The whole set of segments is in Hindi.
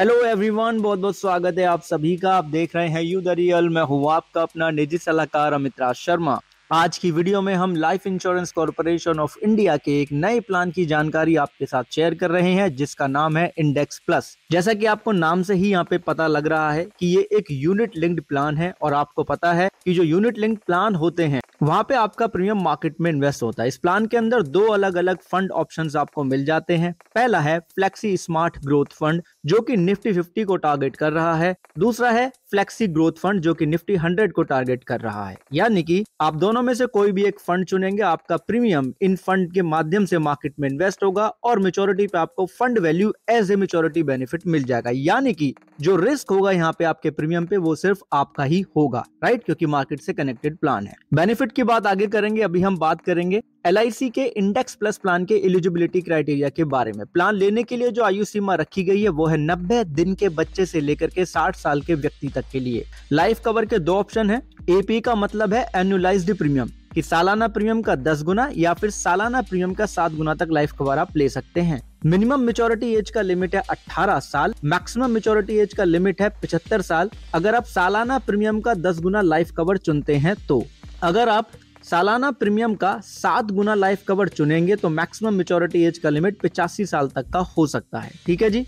हेलो एवरीवन बहुत बहुत स्वागत है आप सभी का आप देख रहे हैं यू द रियल मैं हूँ आपका अपना निजी सलाहकार अमित राज शर्मा आज की वीडियो में हम life insurance corporation of India के एक नए प्लान की जानकारी आपके साथ शेयर कर रहे हैं जिसका नाम है इंडेक्स प्लस जैसा कि आपको नाम से ही यहाँ पे पता लग रहा है कि ये एक यूनिट लिंक्ड प्लान है और आपको पता है कि जो यूनिट लिंक्ड प्लान होते हैं वहाँ पे आपका प्रीमियम मार्केट में इन्वेस्ट होता है इस प्लान के अंदर दो अलग अलग फंड ऑप्शन आपको मिल जाते हैं पहला है फ्लेक्सी स्मार्ट ग्रोथ फंड जो की निफ्टी फिफ्टी को टारगेट कर रहा है दूसरा है फ्लेक्सी ग्रोथ फंड जो कि निफ्टी 100 को टारगेट कर रहा है यानी कि आप दोनों में से कोई भी एक फंड चुनेंगे आपका प्रीमियम इन फंड के माध्यम से मार्केट में इन्वेस्ट होगा और मेचोरिटी पे आपको fund value as a maturity benefit मिल जाएगा यानी कि जो रिस्क होगा यहाँ पे आपके प्रीमियम पे वो सिर्फ आपका ही होगा राइट क्योंकि मार्केट से कनेक्टेड प्लान है बेनिफिट की बात आगे करेंगे अभी हम बात करेंगे एल के इंडेक्स प्लस प्लान के एलिजिबिलिटी क्राइटेरिया के बारे में प्लान लेने के लिए जो आयु सीमा रखी गई है वो है नब्बे दिन के बच्चे से लेकर के साठ साल के व्यक्ति तक के लिए लाइफ कवर के दो ऑप्शन है एपी का मतलब है एनुलाइज प्रीमियम कि सालाना प्रीमियम का दस गुना या फिर सालाना प्रीमियम का सात गुना तक लाइफ कवर आप ले सकते हैं मिनिमम मेच्योरिटी एज का लिमिट है 18 साल मैक्सिमम मेच्योरिटी एज का लिमिट है 75 साल अगर आप सालाना प्रीमियम का 10 गुना लाइफ कवर चुनते हैं तो अगर आप सालाना प्रीमियम का सात गुना लाइफ कवर चुनेंगे तो मैक्सिमम मेच्योरिटी एज का लिमिट पिचासी साल तक का हो सकता है ठीक है जी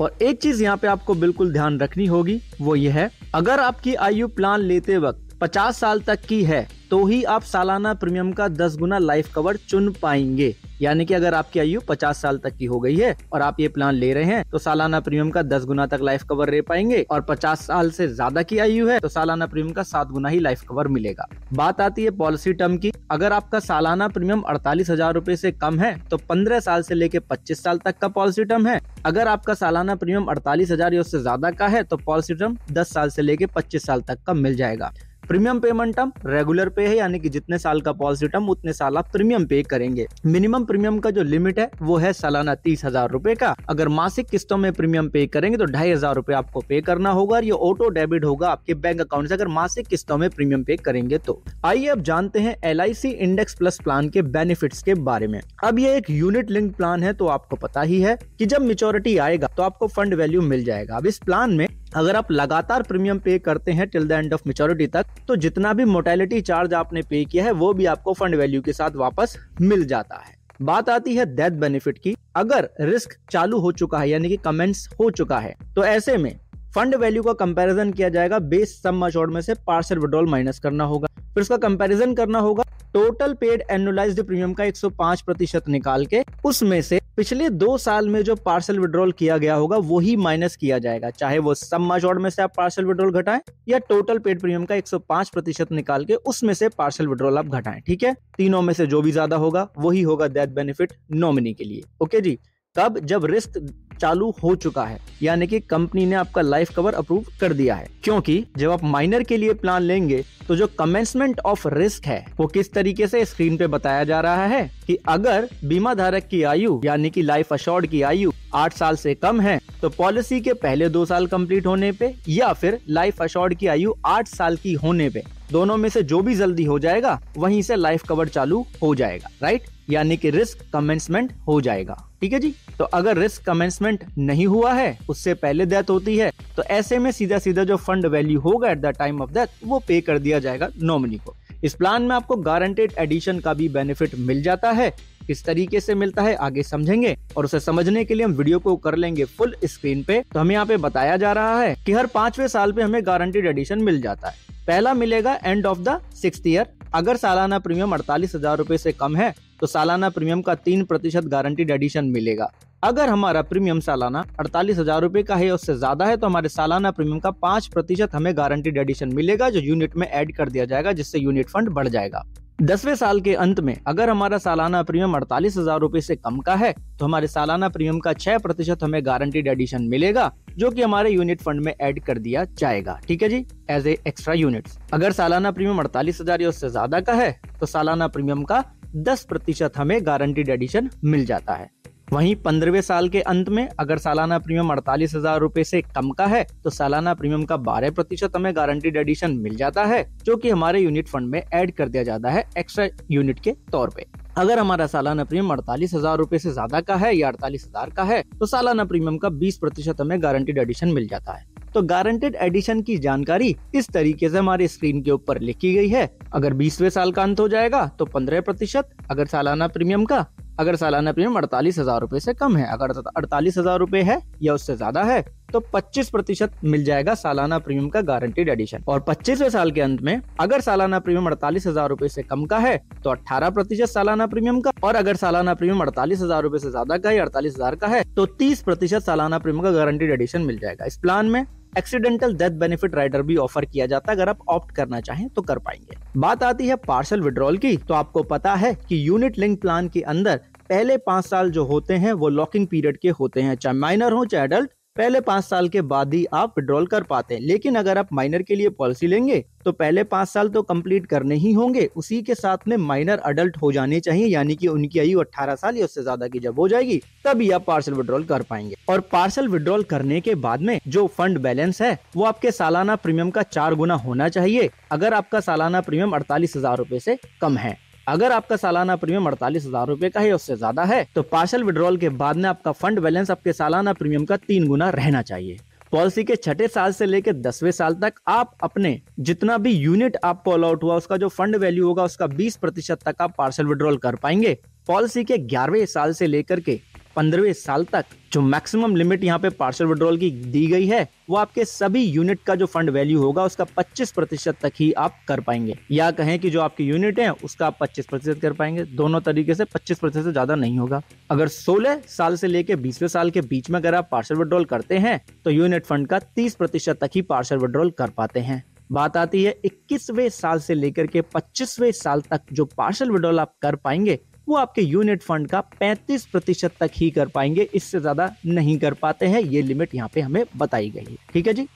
और एक चीज यहाँ पे आपको बिल्कुल ध्यान रखनी होगी वो ये है अगर आपकी आयु प्लान लेते वक्त 50 साल तक की है तो ही आप सालाना प्रीमियम का दस गुना लाइफ कवर चुन पाएंगे यानी कि अगर आपकी आयु 50 साल तक की हो गई है और आप ये प्लान ले रहे हैं तो सालाना प्रीमियम का 10 गुना तक लाइफ कवर ले पाएंगे और 50 साल से ज्यादा की आयु है तो सालाना प्रीमियम का सात गुना ही लाइफ कवर मिलेगा बात आती है पॉलिसी टर्म की अगर आपका सालाना प्रीमियम अड़तालीस हजार रूपए ऐसी कम है तो पंद्रह साल ऐसी लेके पच्चीस साल तक का पॉलिसी टर्म है अगर आपका सालाना प्रीमियम अड़तालीस हजार या उससे ज्यादा का है तो पॉलिसी टर्म दस साल ऐसी लेके पच्चीस साल तक का मिल जाएगा प्रीमियम पेमेंट टर्म रेगुलर पे है यानी कि जितने साल का पॉलिसी टर्म उतने साल आप प्रीमियम पे करेंगे मिनिमम प्रीमियम का जो लिमिट है वो है सालाना तीस हजार रूपए का अगर मासिक किस्तों में प्रीमियम पे करेंगे तो ढाई हजार रूपए आपको पे करना होगा और ये ऑटो डेबिट होगा आपके बैंक अकाउंट से अगर मासिक किस्तों में प्रीमियम पे करेंगे तो आइए अब जानते हैं एल इंडेक्स प्लस प्लान के बेनिफिट के बारे में अब ये एक यूनिट लिंक प्लान है तो आपको पता ही है की जब मेचोरिटी आएगा तो आपको फंड वैल्यू मिल जाएगा अब इस प्लान में अगर आप लगातार प्रीमियम पे करते हैं till the end of maturity तक तो जितना भी मोटेलिटी चार्ज आपने पे किया है वो भी आपको फंड वैल्यू के साथ वापस मिल जाता है बात आती है डेथ बेनिफिट की अगर रिस्क चालू हो चुका है यानी कि कमेंट्स हो चुका है तो ऐसे में फंड वैल्यू का कंपैरिजन किया जाएगा बेस सम अशोर्ड में से पार्सल विड्रॉल माइनस करना होगा फिर उसका कंपैरिजन करना होगा टोटल पेड एनुलाइज प्रीमियम का 105 प्रतिशत निकाल के उसमें से पिछले दो साल में जो पार्सल विड्रॉल किया गया होगा वही माइनस किया जाएगा चाहे वो सब मॉड में से आप पार्सल विड्रॉल घटाएं या टोटल पेड प्रीमियम का 105 प्रतिशत निकाल के उसमें से पार्सल विड्रॉल आप घटाएं ठीक है तीनों में से जो भी ज्यादा होगा वही होगा डेथ बेनिफिट नॉमिनी के लिए ओके जी कब जब रिस्क चालू हो चुका है यानी कि कंपनी ने आपका लाइफ कवर अप्रूव कर दिया है क्योंकि जब आप माइनर के लिए प्लान लेंगे तो जो कमेंसमेंट ऑफ रिस्क है वो किस तरीके से स्क्रीन पे बताया जा रहा है कि अगर बीमा धारक की आयु यानी कि लाइफ अशोर्ड की आयु आठ साल से कम है तो पॉलिसी के पहले दो साल कंप्लीट होने पे या फिर लाइफ अशोर्ड की आयु आठ साल की होने पे दोनों में से जो भी जल्दी हो जाएगा वहीं से लाइफ कवर चालू हो जाएगा राइट यानी कि रिस्क कमेंसमेंट हो जाएगा ठीक है जी तो अगर रिस्क कमेंसमेंट नहीं हुआ है उससे पहले डेथ होती है तो ऐसे में सीधा सीधा जो फंड वैल्यू होगा at the time of death वो पे कर दिया जाएगा नॉमिनी को इस प्लान में आपको गारंटेड एडिशन का भी बेनिफिट मिल जाता है किस तरीके से मिलता है आगे समझेंगे और उसे समझने के लिए हम वीडियो को कर लेंगे फुल स्क्रीन पे तो हमें यहाँ पे बताया जा रहा है कि हर पांचवे साल पे हमें गारंटेड एडिशन मिल जाता है पहला मिलेगा end of the six year अगर सालाना प्रीमियम अड़तालीस हजार रूपए ऐसी कम है तो सालाना प्रीमियम का तीन प्रतिशत गारंटीड एडिशन मिलेगा अगर हमारा प्रीमियम सालाना अड़तालीस हजार रूपए का है उससे ज्यादा है तो हमारे सालाना प्रीमियम का पांच प्रतिशत हमें गारंटीड एडिशन मिलेगा जो यूनिट में ऐड कर दिया जाएगा जिससे यूनिट फंड बढ़ जाएगा दसवें साल के अंत में अगर हमारा सालाना प्रीमियम अड़तालीस हजार रूपए से कम का है तो हमारे सालाना प्रीमियम का छह प्रतिशत हमें गारंटीड एडिशन मिलेगा जो कि हमारे यूनिट फंड में ऐड कर दिया जाएगा ठीक है जी एज ए एक्स्ट्रा यूनिट अगर सालाना प्रीमियम अड़तालीस हजार या उससे ज्यादा का है तो सालाना प्रीमियम का दस प्रतिशत हमें गारंटीड एडिशन मिल जाता है वहीं पंद्रहवें साल के अंत में अगर सालाना प्रीमियम अड़तालीस हजार रूपए से कम का है तो सालाना प्रीमियम का बारह प्रतिशत हमें गारंटीड एडिशन मिल जाता है जो कि हमारे यूनिट फंड में ऐड कर दिया जाता है एक्स्ट्रा यूनिट के तौर पे अगर हमारा सालाना प्रीमियम अड़तालीस हजार रूपए ऐसी ज्यादा का है या अड़तालीस हजार का है तो सालाना प्रीमियम का बीस प्रतिशत हमें गारंटीड एडिशन मिल जाता है तो गारंटेड एडिशन की जानकारी इस तरीके से हमारे स्क्रीन के ऊपर लिखी गई है अगर बीसवे साल का अंत हो जाएगा तो पंद्रह प्रतिशत अगर सालाना प्रीमियम का अगर सालाना प्रीमियम अड़तालीस हजार रूपए ऐसी कम है अगर अड़तालीस हजार रूपए है या उससे ज्यादा है तो 25 प्रतिशत मिल जाएगा सालाना प्रीमियम का गारंटीड एडिशन और 25वें साल के अंत में अगर सालाना प्रीमियम अड़तालीस हजार रूपए ऐसी कम का है तो 18 प्रतिशत सालाना प्रीमियम का और अगर सालाना प्रीमियम अड़तालीस हजार रूपए ऐसी ज्यादा का या अड़तालीस हजार का है तो 30 प्रतिशत सालाना प्रीमियम का गारंटीड एडिशन मिल जाएगा इस प्लान में एक्सीडेंटल डेथ बेनिफिट राइडर भी ऑफर किया जाता है अगर आप ऑप्ट करना चाहें तो कर पाएंगे बात आती है पार्सल विड्रॉल की तो आपको पता है कि यूनिट लिंक प्लान के अंदर पहले पांच साल जो होते हैं वो लॉकिंग पीरियड के होते हैं चाहे माइनर हो चाहे एडल्ट पहले पाँच साल के बाद ही आप विड्रॉल कर पाते हैं लेकिन अगर आप माइनर के लिए पॉलिसी लेंगे तो पहले पाँच साल तो कंप्लीट करने ही होंगे उसी के साथ में माइनर अडल्ट हो जाने चाहिए यानी कि उनकी आयु 18 साल या उससे ज्यादा की जब हो जाएगी तभी आप पार्सल विड्रॉल कर पाएंगे और पार्सल विड्रॉल करने के बाद में जो फंड बैलेंस है वो आपके सालाना प्रीमियम का चार गुना होना चाहिए अगर आपका सालाना प्रीमियम अड़तालीस हजार रूपए ऐसी कम है अगर आपका सालाना प्रीमियम अड़तालीस हजार रूपए का है उससे ज्यादा है तो पार्शल विड्रॉल के बाद में आपका फंड बैलेंस आपके सालाना प्रीमियम का तीन गुना रहना चाहिए पॉलिसी के छठे साल से लेकर दसवें साल तक आप अपने जितना भी यूनिट आपको अलॉट हुआ उसका जो फंड वैल्यू होगा उसका 20 प्रतिशत तक आप पार्सल विड्रॉल कर पाएंगे पॉलिसी के ग्यारहवें साल से लेकर के पंद्रहवें साल तक जो मैक्सिमम लिमिट यहाँ पे पार्सल विड्रॉल की दी गई है वो आपके सभी यूनिट का जो फंड वैल्यू होगा उसका 25 प्रतिशत तक ही आप कर पाएंगे या कहें कि जो आपकी यूनिट है उसका आप 25 प्रतिशत कर पाएंगे दोनों तरीके से 25 प्रतिशत ज्यादा नहीं होगा अगर 16 साल से लेके 20वें साल के बीच में अगर आप पार्सल विड्रॉल करते हैं तो यूनिट फंड का तीस प्रतिशत तक ही पार्सल विड्रॉल कर पाते हैं बात आती है इक्कीसवे साल से लेकर के पच्चीसवे साल तक जो पार्सल विड्रॉल आप कर पाएंगे वो आपके यूनिट फंड का 35 प्रतिशत तक ही कर पाएंगे इससे ज़्यादा नहीं कर पाते हैं ये लिमिट यहाँ पे हमें बताई गई है ठीक है जी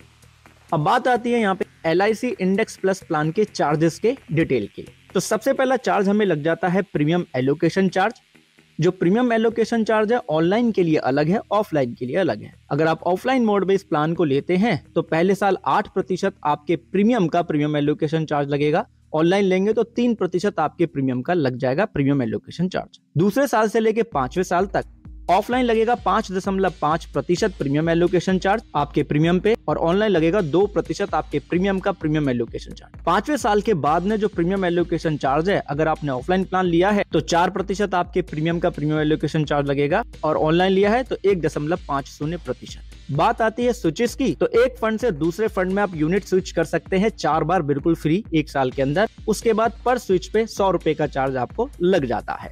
अब बात आती है यहाँ पे एल इंडेक्स प्लस प्लान के चार्जेस के डिटेल की तो सबसे पहला चार्ज हमें लग जाता है प्रीमियम एलोकेशन चार्ज जो प्रीमियम एलोकेशन चार्ज है ऑनलाइन के लिए अलग है ऑफलाइन के लिए अलग है अगर आप ऑफलाइन मोड में इस प्लान को लेते हैं तो पहले साल आठ प्रतिशत आपके प्रीमियम का प्रीमियम एलोकेशन चार्ज लगेगा ऑनलाइन लेंगे तो तीन प्रतिशत आपके प्रीमियम का लग जाएगा प्रीमियम एलोकेशन चार्ज दूसरे साल से लेके पांचवे साल तक ऑफलाइन लगेगा पांच दशमलव पांच प्रतिशत प्रीमियम एलोकेशन चार्ज आपके प्रीमियम पे और ऑनलाइन लगेगा दो प्रतिशत आपके प्रीमियम का प्रीमियम एलोकेशन चार्ज पांचवे साल के बाद में जो प्रीमियम एलोकेशन चार्ज है अगर आपने ऑफलाइन प्लान लिया है तो चार प्रतिशत आपके प्रीमियम का प्रीमियम एलोकेशन चार्ज लगेगा और ऑनलाइन लिया है तो एक दशमलव पांच शून्य प्रतिशत बात आती है स्विचेस की तो एक फंड से दूसरे फंड में आप यूनिट स्विच कर सकते हैं चार बार बिल्कुल फ्री एक साल के अंदर उसके बाद पर स्विच पे सौ रुपए का चार्ज आपको लग जाता है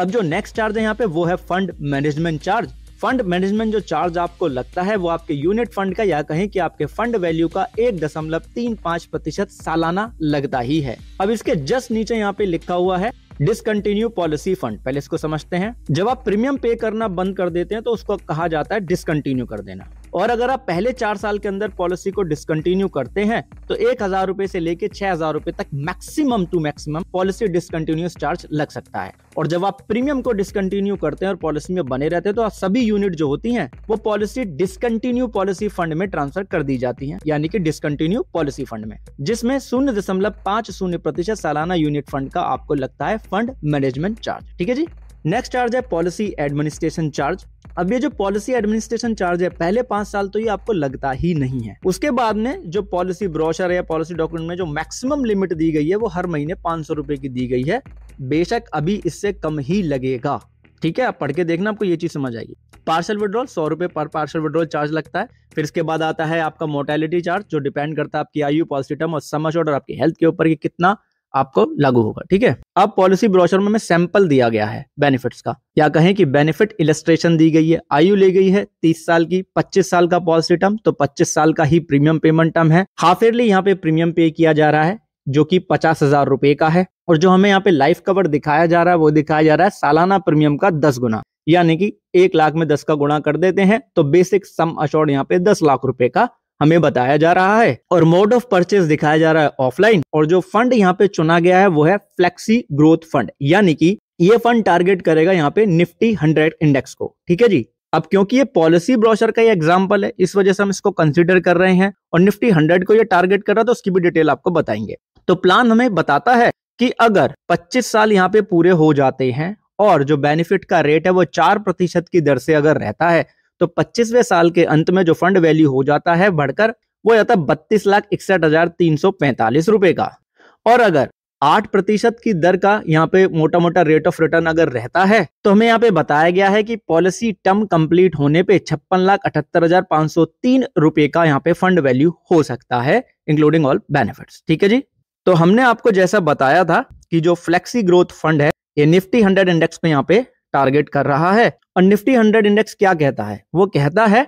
अब जो नेक्स्ट चार्ज है यहाँ पे वो है fund management charge fund management जो चार्ज आपको लगता है वो आपके यूनिट फंड का या कहें कि आपके फंड वैल्यू का एक दशमलव तीन पाँच प्रतिशत सालाना लगता ही है अब इसके जस्ट नीचे यहाँ पे लिखा हुआ है डिसकंटिन्यू पॉलिसी फंड पहले इसको समझते हैं जब आप प्रीमियम पे करना बंद कर देते हैं तो उसको कहा जाता है डिसकंटिन्यू कर देना और अगर आप पहले चार साल के अंदर पॉलिसी को डिसकंटिन्यू करते हैं तो एक हजार रुपए से लेकर छह हजार रुपए तक maximum to maximum policy discontinuance charge लग सकता है और जब आप प्रीमियम को डिसकंटिन्यू करते हैं और पॉलिसी में बने रहते हैं तो सभी यूनिट जो होती है वो पॉलिसी डिसकंटिन्यू पॉलिसी फंड में ट्रांसफर कर दी जाती है यानी कि डिसकंटिन्यू पॉलिसी फंड में जिसमें शून्य दशमलव पांच शून्य प्रतिशत सालाना यूनिट फंड का आपको लगता है फंड मैनेजमेंट चार्ज ठीक है जी नेक्स्ट चार्ज है पॉलिसी एडमिनिस्ट्रेशन चार्ज अब ये जो पॉलिसी एडमिनिस्ट्रेशन चार्ज है पहले पांच साल तो ये आपको लगता ही नहीं है उसके बाद में जो पॉलिसी ब्रोशर या पॉलिसी डॉक्यूमेंट में जो मैक्सिमम लिमिट दी गई है वो हर महीने पांच सौ रुपए की दी गई है बेशक अभी इससे कम ही लगेगा ठीक है आप पढ़ के देखना आपको ये चीज समझ आएगी पार्सल विड्रॉल सौ रुपए पर पार्सल विड्रॉल चार्ज लगता है फिर इसके बाद आता है आपका मोर्टेलिटी चार्ज जो डिपेंड करता है आपकी आयु पॉजिटिव और समझ और आपकी हेल्थ के ऊपर कि कितना आपको लागू होगा ठीक है अब पॉलिसी ब्रोशर में सैंपल दिया गया है बेनिफिट्स का या कहें कि बेनिफिट इलस्ट्रेशन दी गई है आयु ली गई है 30 साल की 25 साल का पॉलिसी टर्म तो 25 साल का ही प्रीमियम पेमेंट टर्म है हाफ ईयरली यहाँ पे प्रीमियम पे किया जा रहा है जो कि पचास हजार रुपए का है और जो हमें यहाँ पे लाइफ कवर दिखाया जा रहा है वो दिखाया जा रहा है सालाना प्रीमियम का दस गुना यानी कि एक लाख में दस का गुणा कर देते हैं तो बेसिक सम अशोर्ड यहाँ पे दस लाख रुपए का हमें बताया जा रहा है और मोड ऑफ परचेज दिखाया जा रहा है ऑफलाइन और जो फंड यहाँ पे चुना गया है वो है फ्लेक्सी ग्रोथ फंड यानी कि ये फंड टारगेट करेगा यहाँ पे निफ्टी हंड्रेड इंडेक्स को ठीक है जी अब क्योंकि ये पॉलिसी ब्रोशर का ये एग्जाम्पल है इस वजह से हम इसको कंसिडर कर रहे हैं और निफ्टी हंड्रेड को ये टारगेट कर रहा है तो उसकी भी डिटेल आपको बताएंगे तो प्लान हमें बताता है कि अगर 25 साल यहाँ पे पूरे हो जाते हैं और जो बेनिफिट का रेट है वो चार प्रतिशत की दर से अगर रहता है तो पच्चीसवें साल के अंत में जो फंड वैल्यू हो जाता है बढ़कर वो जाता बत्तीस लाख इकसठ हजार तीन सौ पैंतालीस रुपए का और अगर आठ प्रतिशत की दर का यहाँ पे मोटा मोटा रेट ऑफ रिटर्न अगर रहता है तो हमें यहाँ पे बताया गया है कि पॉलिसी टर्म कंप्लीट होने पे छप्पन लाख अठहत्तर हजार पांच सौ तीन रुपए का यहाँ पे फंड वैल्यू हो सकता है इंक्लूडिंग ऑल बेनिफिट्स ठीक है जी तो हमने आपको जैसा बताया था कि जो फ्लेक्सी ग्रोथ फंड है ये निफ्टी हंड्रेड इंडेक्स में यहाँ पे टारगेट कर रहा है और निफ्टी हंड्रेड इंडेक्स क्या कहता है वो कहता है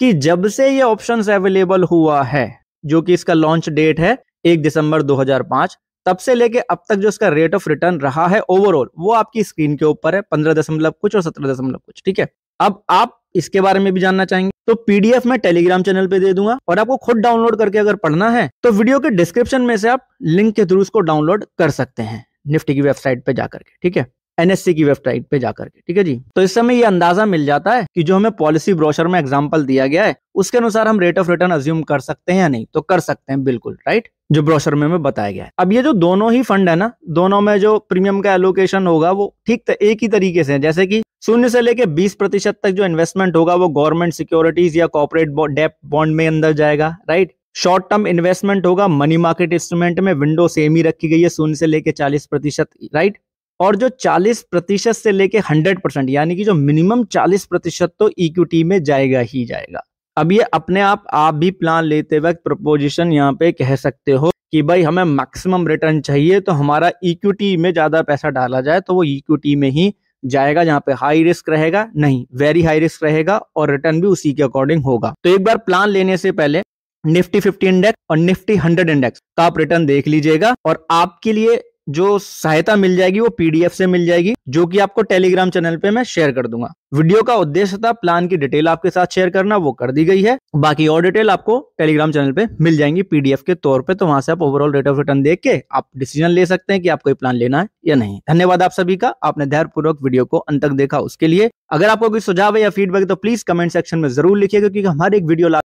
कि जब से ये ऑप्शन अवेलेबल हुआ है जो कि इसका लॉन्च डेट है एक दिसंबर 2005 तब से लेके अब तक जो इसका रेट ऑफ रिटर्न रहा है ओवरऑल वो आपकी स्क्रीन के ऊपर है पंद्रह दशमलव कुछ और सत्रह दशमलव कुछ ठीक है अब आप इसके बारे में भी जानना चाहेंगे तो पीडीएफ मैं टेलीग्राम चैनल पे दे दूंगा और आपको खुद डाउनलोड करके अगर पढ़ना है तो वीडियो के डिस्क्रिप्शन में से आप लिंक के थ्रू उसको डाउनलोड कर सकते हैं निफ्टी की वेबसाइट पे जाकर के ठीक है एनएससी e की वेबसाइट पे जाकर के ठीक है जी तो इस समय ये अंदाजा मिल जाता है कि जो हमें पॉलिसी ब्रोशर में एग्जाम्पल दिया गया है उसके अनुसार हम रेट ऑफ रिटर्न अज्यूम कर सकते हैं या नहीं तो कर सकते हैं बिल्कुल राइट जो ब्रोशर में हमें बताया गया है अब ये जो दोनों ही फंड है ना दोनों में जो प्रीमियम का एलोकेशन होगा वो ठीक एक ही तरीके से है जैसे कि शून्य से लेके 20 प्रतिशत तक जो इन्वेस्टमेंट होगा वो गवर्नमेंट सिक्योरिटीज या कॉपोरेट डेप बॉन्ड में अंदर जाएगा राइट शॉर्ट टर्म इन्वेस्टमेंट होगा मनी मार्केट इंस्ट्रूमेंट में विंडो सेम ही रखी गई है शून्य से लेके 40 प्रतिशत राइट और जो 40 प्रतिशत से लेके 100 परसेंट यानी कि जो मिनिमम 40 प्रतिशत तो इक्विटी e में जाएगा ही जाएगा अब ये अपने आप आप भी प्लान लेते वक्त प्रपोजिशन यहाँ पे कह सकते हो कि भाई हमें मैक्सिमम रिटर्न चाहिए तो हमारा इक्विटी e में ज़्यादा पैसा डाला जाए तो वो इक्विटी e में ही जाएगा जहाँ पे हाई रिस्क रहेगा नहीं वेरी हाई रिस्क रहेगा और रिटर्न भी उसी के अकॉर्डिंग होगा तो एक बार प्लान लेने से पहले निफ्टी 50 इंडेक्स और निफ्टी 100 इंडेक्स का आप रिटर्न देख लीजिएगा और आपके लिए जो सहायता मिल जाएगी वो पीडीएफ से मिल जाएगी जो कि आपको टेलीग्राम चैनल पे मैं शेयर कर दूंगा वीडियो का उद्देश्य था प्लान की डिटेल आपके साथ शेयर करना वो कर दी गई है बाकी और डिटेल आपको टेलीग्राम चैनल पे मिल जाएंगी पीडीएफ के तौर पे तो वहां से आप ओवरऑल रेट ऑफ रिटर्न देख के आप डिसीजन ले सकते हैं कि आपको प्लान लेना है या नहीं धन्यवाद आप सभी का आपने धैर्यपूर्वक वीडियो को अंत तक देखा उसके लिए अगर आपको कोई सुझाव या फीडबैक तो प्लीज कमेंट सेक्शन में जरूर लिखिए क्योंकि हमारे एक वीडियो